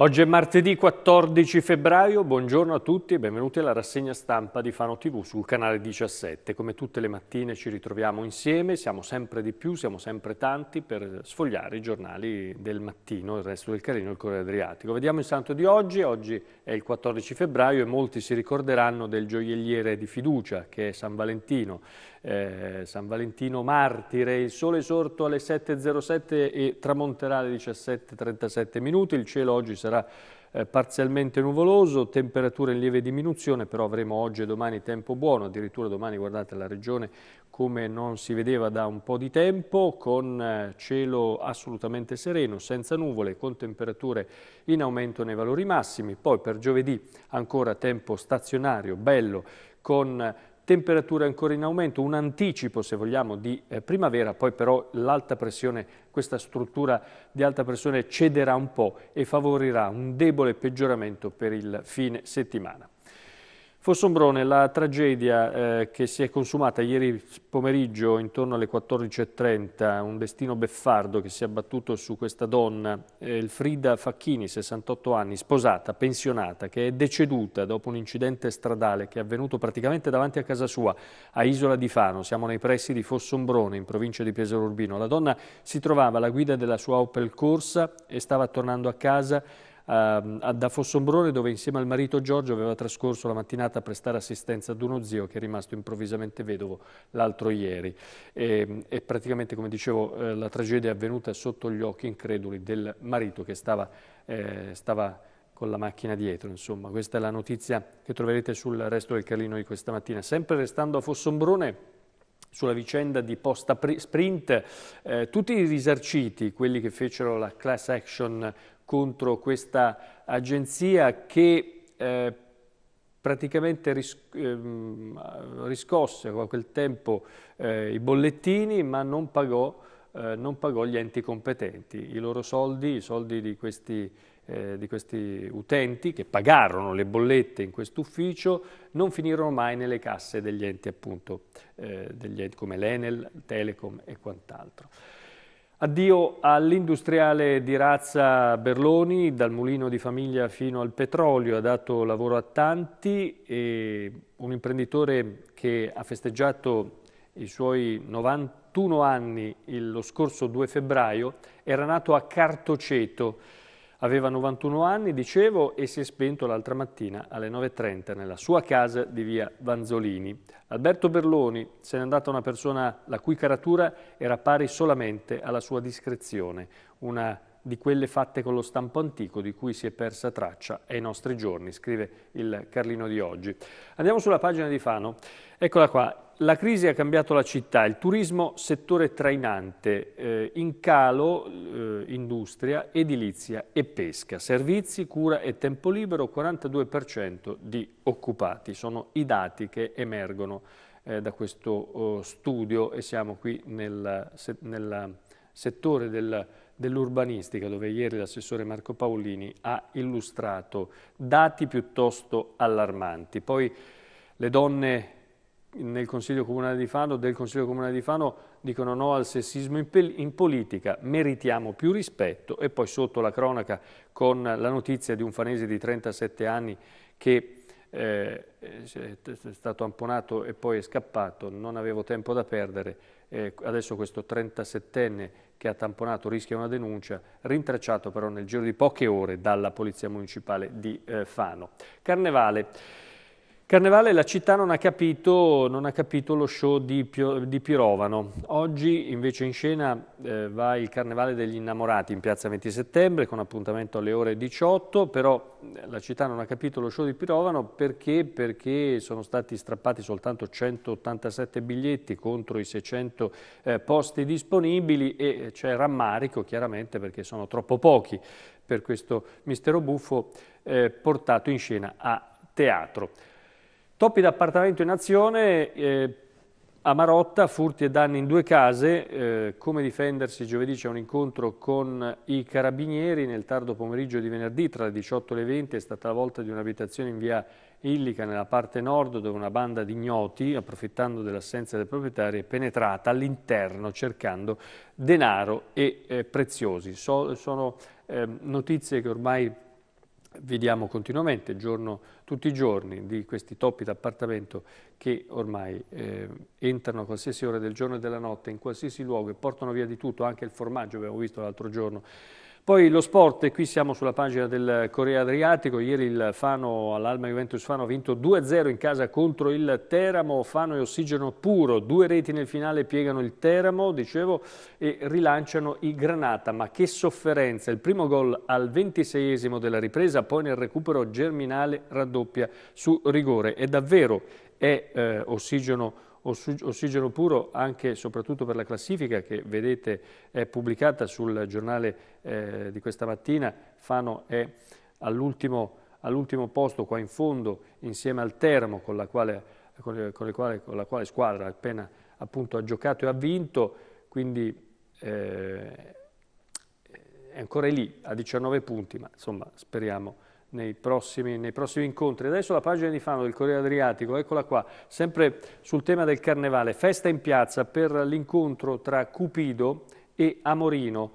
Oggi è martedì 14 febbraio, buongiorno a tutti e benvenuti alla rassegna stampa di Fano TV sul canale 17. Come tutte le mattine ci ritroviamo insieme, siamo sempre di più, siamo sempre tanti per sfogliare i giornali del mattino, il resto del Carino il Corriere Adriatico. Vediamo il santo di oggi, oggi è il 14 febbraio e molti si ricorderanno del gioielliere di fiducia che è San Valentino eh, San Valentino martire, il sole sorto alle 7.07 e tramonterà alle 17.37 minuti, il cielo oggi sarà eh, parzialmente nuvoloso, temperature in lieve diminuzione, però avremo oggi e domani tempo buono, addirittura domani guardate la regione come non si vedeva da un po' di tempo, con eh, cielo assolutamente sereno, senza nuvole, con temperature in aumento nei valori massimi. Poi per giovedì ancora tempo stazionario, bello, con temperature ancora in aumento, un anticipo se vogliamo di eh, primavera, poi però l'alta pressione, questa struttura di alta pressione cederà un po' e favorirà un debole peggioramento per il fine settimana. Fossombrone, la tragedia eh, che si è consumata ieri pomeriggio intorno alle 14.30, un destino beffardo che si è abbattuto su questa donna, eh, Frida Facchini, 68 anni, sposata, pensionata, che è deceduta dopo un incidente stradale che è avvenuto praticamente davanti a casa sua, a Isola di Fano. Siamo nei pressi di Fossombrone, in provincia di Pesaro Urbino. La donna si trovava alla guida della sua Opel Corsa e stava tornando a casa Ehm, a, da Fossombrone dove insieme al marito Giorgio aveva trascorso la mattinata a prestare assistenza ad uno zio che è rimasto improvvisamente vedovo l'altro ieri. E, ehm, e, praticamente, come dicevo, eh, la tragedia è avvenuta sotto gli occhi increduli del marito che stava, eh, stava con la macchina dietro, insomma. Questa è la notizia che troverete sul resto del Carlino di questa mattina. Sempre restando a Fossombrone, sulla vicenda di Posta Sprint, eh, tutti i risarciti, quelli che fecero la class action contro questa agenzia che eh, praticamente ehm, riscosse a quel tempo eh, i bollettini ma non pagò, eh, non pagò, gli enti competenti, i loro soldi, i soldi di questi, di questi utenti che pagarono le bollette in questo ufficio non finirono mai nelle casse degli enti appunto, degli enti come l'Enel, Telecom e quant'altro. Addio all'industriale di razza Berloni, dal mulino di famiglia fino al petrolio, ha dato lavoro a tanti e un imprenditore che ha festeggiato i suoi 91 anni lo scorso 2 febbraio era nato a Cartoceto, Aveva 91 anni, dicevo, e si è spento l'altra mattina alle 9.30 nella sua casa di via Vanzolini. Alberto Berloni se n'è andata una persona la cui caratura era pari solamente alla sua discrezione, una di quelle fatte con lo stampo antico di cui si è persa traccia ai nostri giorni, scrive il Carlino di oggi. Andiamo sulla pagina di Fano. Eccola qua. La crisi ha cambiato la città, il turismo settore trainante, eh, in calo eh, industria, edilizia e pesca, servizi, cura e tempo libero 42% di occupati, sono i dati che emergono eh, da questo oh, studio e siamo qui nel, se, nel settore del turismo dell'urbanistica, dove ieri l'assessore Marco Paolini ha illustrato dati piuttosto allarmanti. Poi le donne nel Consiglio Comunale di Fano, del Consiglio Comunale di Fano dicono no al sessismo in, in, politica, meritiamo più rispetto e poi sotto la cronaca con la notizia di un fanese di 37 anni che eh, eh, è stato tamponato e poi è scappato, non avevo tempo da perdere, eh, adesso questo 37enne che ha tamponato rischia una denuncia, rintracciato però nel giro di poche ore dalla Polizia Municipale di eh, Fano. Carnevale. Carnevale la città non ha capito, non ha capito lo show di, Pio, di, Pirovano. Oggi invece in scena eh, va il Carnevale degli Innamorati in piazza 20 settembre con appuntamento alle ore 18, però eh, la città non ha capito lo show di Pirovano perché, perché sono stati strappati soltanto 187 biglietti contro i 600 eh, posti disponibili e eh, c'è rammarico chiaramente perché sono troppo pochi per questo mistero buffo eh, portato in scena a teatro. Toppi d'appartamento in azione, eh, a Marotta, furti e danni in due case, eh, come difendersi giovedì c'è un incontro con i carabinieri, nel tardo pomeriggio di venerdì tra le 18 e le 20 è stata la volta di un'abitazione in via Illica nella parte nord dove una banda di ignoti, approfittando dell'assenza del proprietario, è penetrata all'interno cercando denaro e eh, preziosi. So, sono ehm, notizie che ormai vediamo continuamente, giorno, tutti i giorni, di questi topi d'appartamento che ormai eh, entrano a qualsiasi ora del giorno e della notte, in qualsiasi luogo e portano via di tutto, anche il formaggio, abbiamo visto l'altro giorno, poi lo sport, e qui siamo sulla pagina del Corriere Adriatico, ieri il Fano all'Alma Juventus Fano ha vinto 2-0 in casa contro il Teramo, Fano e ossigeno puro, due reti nel finale piegano il Teramo, dicevo, e rilanciano i Granata, ma che sofferenza, il primo gol al 26esimo della ripresa, poi nel recupero Germinale raddoppia su rigore, è davvero è, eh, ossigeno puro ossigeno puro anche e soprattutto per la classifica che vedete è pubblicata sul giornale eh, di questa mattina, Fano è all'ultimo all posto qua in fondo insieme al Teramo con la quale, con, con quale, con la quale squadra appena appunto, ha giocato e ha vinto, quindi eh, è ancora lì a 19 punti, ma insomma speriamo nei prossimi, nei prossimi, incontri. Adesso la pagina di Fano del Corriere Adriatico, eccola qua, sempre sul tema del carnevale, festa in piazza per l'incontro tra Cupido e Amorino.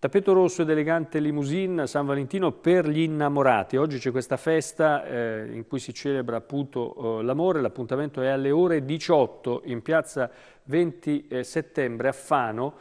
Tappeto rosso ed elegante limousine San Valentino per gli innamorati. Oggi c'è questa festa eh, in cui si celebra appunto eh, l'amore, l'appuntamento è alle ore 18 in piazza 20 eh, settembre a Fano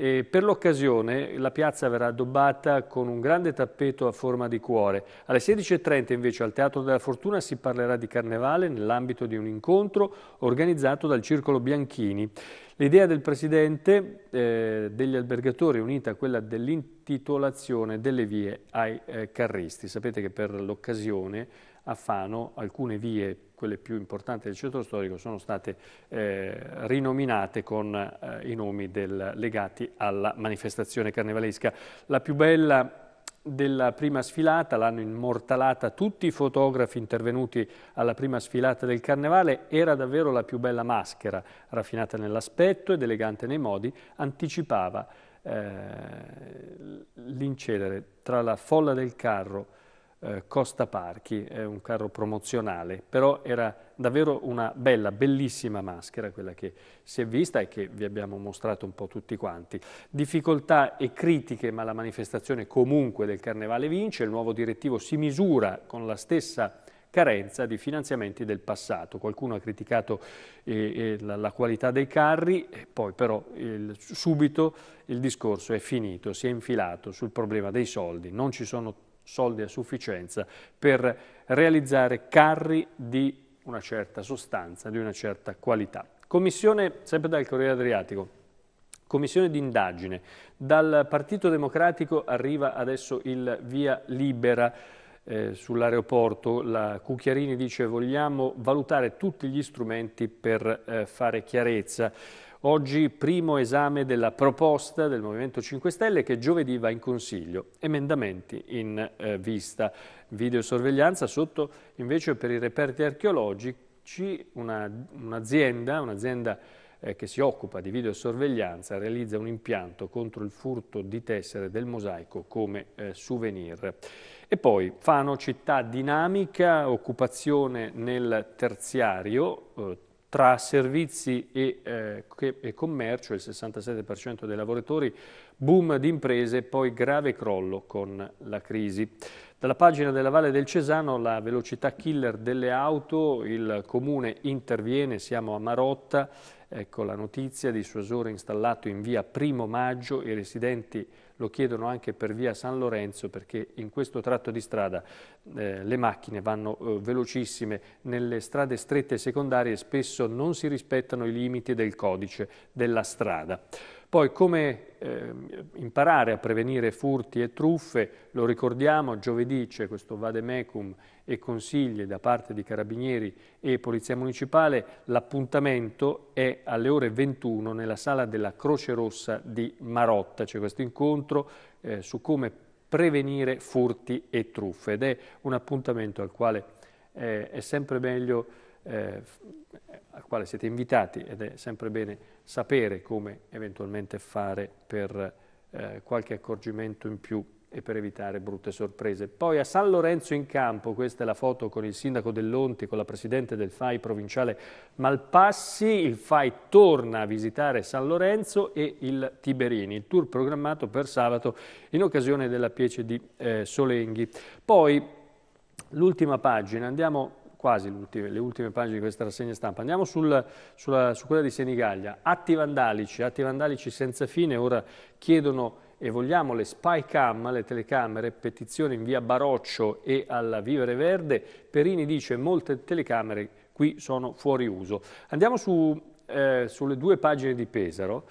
e per l'occasione la piazza verrà addobbata con un grande tappeto a forma di cuore. Alle 16.30 invece al Teatro della Fortuna si parlerà di carnevale nell'ambito di un incontro organizzato dal Circolo Bianchini. L'idea del Presidente eh, degli albergatori è unita a quella dell'intitolazione delle vie ai eh, carristi. Sapete che per l'occasione a Fano alcune vie quelle più importanti del centro storico, sono state eh, rinominate con eh, i nomi del, legati alla manifestazione carnevalesca. La più bella della prima sfilata, l'hanno immortalata tutti i fotografi intervenuti alla prima sfilata del carnevale, era davvero la più bella maschera, raffinata nell'aspetto ed elegante nei modi, anticipava eh, l'incedere tra la folla del carro eh, Costa Parchi, è un carro promozionale, però era davvero una bella, bellissima maschera quella che si è vista e che vi abbiamo mostrato un po' tutti quanti. Difficoltà e critiche, ma la manifestazione comunque del Carnevale vince, il nuovo direttivo si misura con la stessa carenza di finanziamenti del passato. Qualcuno ha criticato eh, eh la, la, qualità dei carri, e poi però il, subito il discorso è finito, si è infilato sul problema dei soldi. Non ci sono soldi a sufficienza per realizzare carri di una certa sostanza, di una certa qualità. Commissione, sempre dal Corriere Adriatico, commissione d'indagine. Dal Partito Democratico arriva adesso il via libera eh, sull'aeroporto. La Cucchiarini dice vogliamo valutare tutti gli strumenti per eh, fare chiarezza. Oggi primo esame della proposta del Movimento 5 Stelle che giovedì va in Consiglio, emendamenti in eh, vista. Videosorveglianza sotto invece per i reperti archeologici un'azienda, un un'azienda eh, che si occupa di videosorveglianza realizza un impianto contro il furto di tessere del mosaico come eh, souvenir. E poi Fano città dinamica, occupazione nel terziario, eh, tra servizi e, eh, e, commercio, il 67% dei lavoratori, boom di imprese, poi grave crollo con la crisi. Dalla pagina della Valle del Cesano, la velocità killer delle auto, il comune interviene, siamo a Marotta, ecco la notizia di Suasore installato in via Primo Maggio, i residenti lo chiedono anche per via San Lorenzo perché in questo tratto di strada eh, le macchine vanno eh, velocissime, nelle strade strette secondarie spesso non si rispettano i limiti del codice della strada. Poi come eh, imparare a prevenire furti e truffe, lo ricordiamo, giovedì c'è questo vademecum e consigli da parte di Carabinieri e Polizia Municipale, l'appuntamento è alle ore 21 nella sala della Croce Rossa di Marotta, c'è questo incontro eh, su come prevenire furti e truffe ed è un appuntamento al quale eh, è sempre meglio eh, al quale siete invitati ed è sempre bene sapere come eventualmente fare per eh, qualche accorgimento in più e per evitare brutte sorprese. Poi a San Lorenzo in campo, questa è la foto con il sindaco dell'Onti, con la presidente del FAI provinciale Malpassi, il FAI torna a visitare San Lorenzo e il Tiberini, il tour programmato per sabato in occasione della piece di eh, Solenghi. Poi l'ultima pagina, andiamo quasi le ultime pagine di questa rassegna stampa. Andiamo sul, sulla, su quella di Senigallia. Atti vandalici, atti vandalici senza fine, ora chiedono e vogliamo le spy cam, le telecamere, petizioni in via Baroccio e alla Vivere Verde. Perini dice molte telecamere qui sono fuori uso. Andiamo su, eh, sulle due pagine di Pesaro.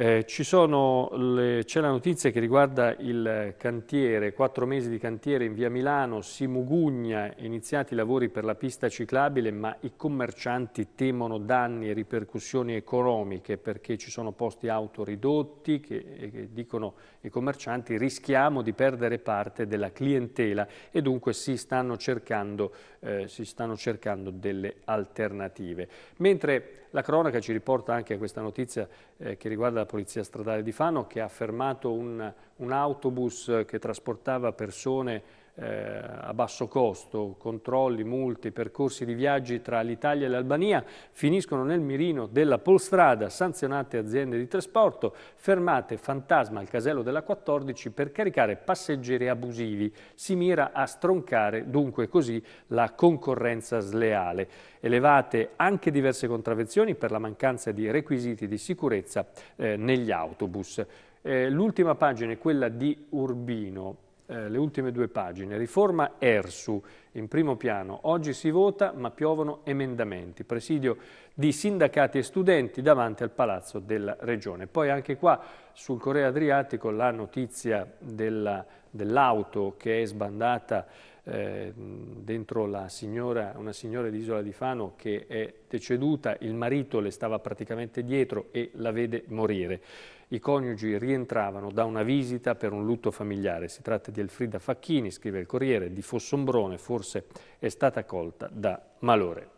Eh, C'è la notizia che riguarda il cantiere, quattro mesi di cantiere in via Milano, si mugugna, iniziati i lavori per la pista ciclabile, ma i commercianti temono danni e ripercussioni economiche perché ci sono posti auto ridotti che, che dicono i commercianti rischiamo di perdere parte della clientela e dunque si stanno cercando, eh, si stanno cercando delle alternative. Mentre la cronaca ci riporta anche a questa notizia eh, che riguarda la Polizia Stradale di Fano che ha fermato un, un autobus che trasportava persone eh, a basso costo, controlli, multe, percorsi di viaggi tra l'Italia e l'Albania finiscono nel mirino della polstrada, sanzionate aziende di trasporto, fermate fantasma al casello della 14 per caricare passeggeri abusivi. Si mira a stroncare dunque così la concorrenza sleale. Elevate anche diverse contravvenzioni per la mancanza di requisiti di sicurezza eh, negli autobus. Eh, L'ultima pagina è quella di Urbino eh, le ultime due pagine. Riforma ERSU, in primo piano, oggi si vota ma piovono emendamenti, presidio di sindacati e studenti davanti al Palazzo della Regione. Poi anche qua sul Correa Adriatico la notizia dell'auto che è sbandata Ehm, dentro la signora, una signora di Isola di Fano che è deceduta, il marito le stava praticamente dietro e la vede morire. I coniugi rientravano da una visita per un lutto familiare. Si tratta di Elfrida Facchini, scrive il Corriere, di Fossombrone, forse è stata colta da malore.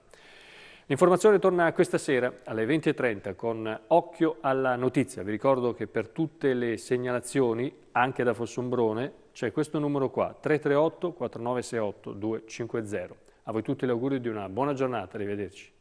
L'informazione torna questa sera alle 20.30 con Occhio alla notizia. Vi ricordo che per tutte le segnalazioni, anche da Fossombrone, c'è cioè, questo numero qua, 338 4968 250. A voi tutti gli auguri di una buona giornata, arrivederci.